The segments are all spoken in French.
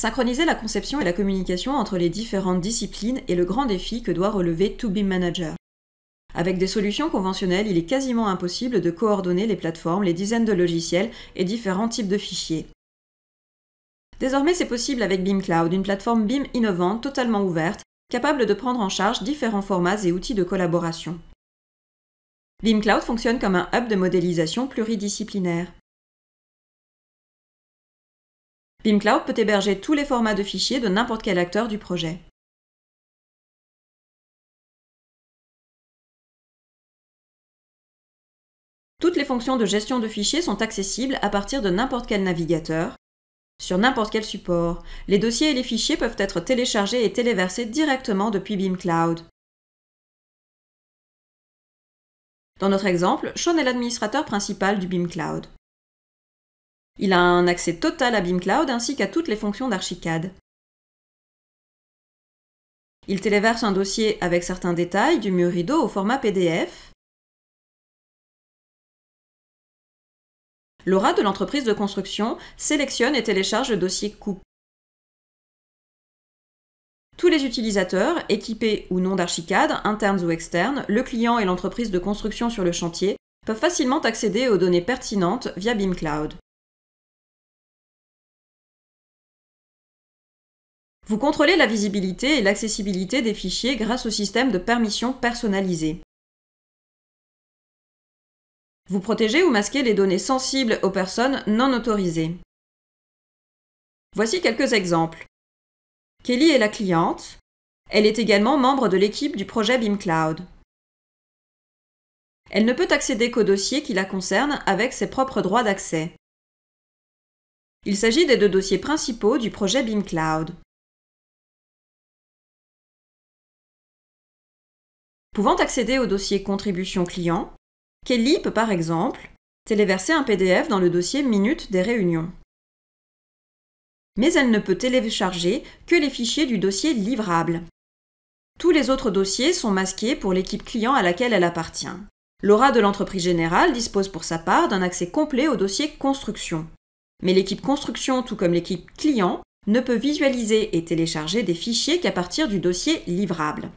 Synchroniser la conception et la communication entre les différentes disciplines est le grand défi que doit relever tout BIM Manager. Avec des solutions conventionnelles, il est quasiment impossible de coordonner les plateformes, les dizaines de logiciels et différents types de fichiers. Désormais, c'est possible avec BIM Cloud, une plateforme BIM innovante, totalement ouverte, capable de prendre en charge différents formats et outils de collaboration. BIM Cloud fonctionne comme un hub de modélisation pluridisciplinaire. BIMcloud peut héberger tous les formats de fichiers de n'importe quel acteur du projet. Toutes les fonctions de gestion de fichiers sont accessibles à partir de n'importe quel navigateur, sur n'importe quel support. Les dossiers et les fichiers peuvent être téléchargés et téléversés directement depuis BIMcloud. Dans notre exemple, Sean est l'administrateur principal du BIMcloud. Il a un accès total à BIM ainsi qu'à toutes les fonctions d'Archicad. Il téléverse un dossier avec certains détails du mur rideau au format PDF. L'aura de l'entreprise de construction sélectionne et télécharge le dossier coupe. Tous les utilisateurs, équipés ou non d'Archicad, internes ou externes, le client et l'entreprise de construction sur le chantier, peuvent facilement accéder aux données pertinentes via BIM Vous contrôlez la visibilité et l'accessibilité des fichiers grâce au système de permissions personnalisées. Vous protégez ou masquez les données sensibles aux personnes non autorisées. Voici quelques exemples. Kelly est la cliente. Elle est également membre de l'équipe du projet Cloud. Elle ne peut accéder qu'aux dossiers qui la concernent avec ses propres droits d'accès. Il s'agit des deux dossiers principaux du projet Cloud. Pouvant accéder au dossier Contribution client, Kelly peut par exemple téléverser un PDF dans le dossier Minute des réunions. Mais elle ne peut télécharger que les fichiers du dossier livrable. Tous les autres dossiers sont masqués pour l'équipe client à laquelle elle appartient. Laura de l'entreprise générale dispose pour sa part d'un accès complet au dossier construction. Mais l'équipe construction, tout comme l'équipe client, ne peut visualiser et télécharger des fichiers qu'à partir du dossier livrable.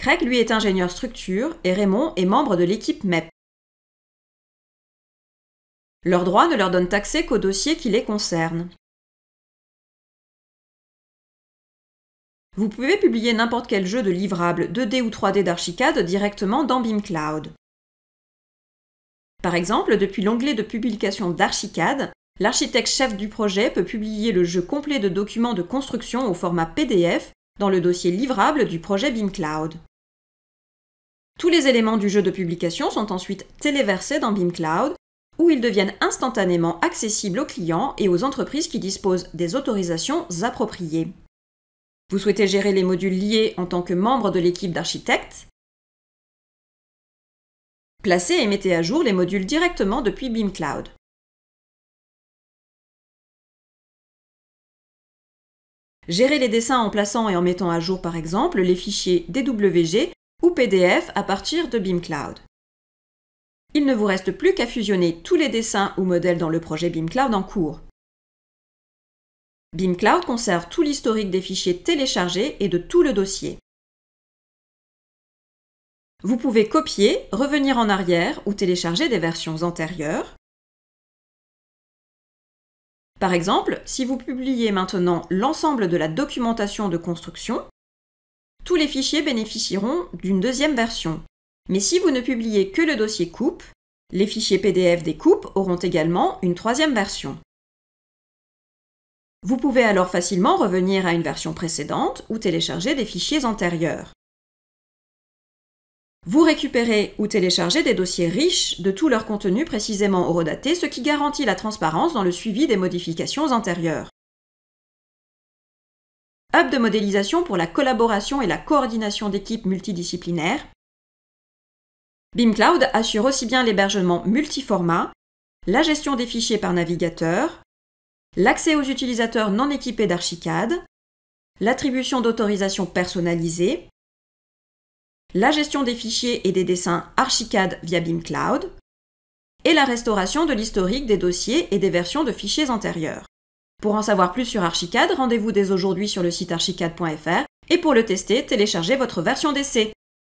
Craig, lui, est ingénieur structure et Raymond est membre de l'équipe MEP. Leurs droits ne leur donnent accès qu'aux dossiers qui les concernent. Vous pouvez publier n'importe quel jeu de livrable 2D ou 3D d'Archicad directement dans Cloud. Par exemple, depuis l'onglet de publication d'Archicad, l'architecte chef du projet peut publier le jeu complet de documents de construction au format PDF dans le dossier livrable du projet Cloud. Tous les éléments du jeu de publication sont ensuite téléversés dans BIM Cloud, où ils deviennent instantanément accessibles aux clients et aux entreprises qui disposent des autorisations appropriées. Vous souhaitez gérer les modules liés en tant que membre de l'équipe d'architectes Placez et mettez à jour les modules directement depuis BIM Cloud. Gérer les dessins en plaçant et en mettant à jour par exemple les fichiers DWG ou PDF à partir de Cloud. Il ne vous reste plus qu'à fusionner tous les dessins ou modèles dans le projet Cloud en cours. Cloud conserve tout l'historique des fichiers téléchargés et de tout le dossier. Vous pouvez copier, revenir en arrière ou télécharger des versions antérieures. Par exemple, si vous publiez maintenant l'ensemble de la documentation de construction, tous les fichiers bénéficieront d'une deuxième version. Mais si vous ne publiez que le dossier coupe, les fichiers PDF des coupes auront également une troisième version. Vous pouvez alors facilement revenir à une version précédente ou télécharger des fichiers antérieurs. Vous récupérez ou téléchargez des dossiers riches de tout leur contenu précisément horodaté, ce qui garantit la transparence dans le suivi des modifications antérieures. Hub de modélisation pour la collaboration et la coordination d'équipes multidisciplinaires. BIM assure aussi bien l'hébergement multiformat, la gestion des fichiers par navigateur, l'accès aux utilisateurs non équipés d'Archicad, l'attribution d'autorisation personnalisée, la gestion des fichiers et des dessins Archicad via BIM et la restauration de l'historique des dossiers et des versions de fichiers antérieurs. Pour en savoir plus sur Archicad, rendez-vous dès aujourd'hui sur le site archicad.fr et pour le tester, téléchargez votre version d'essai.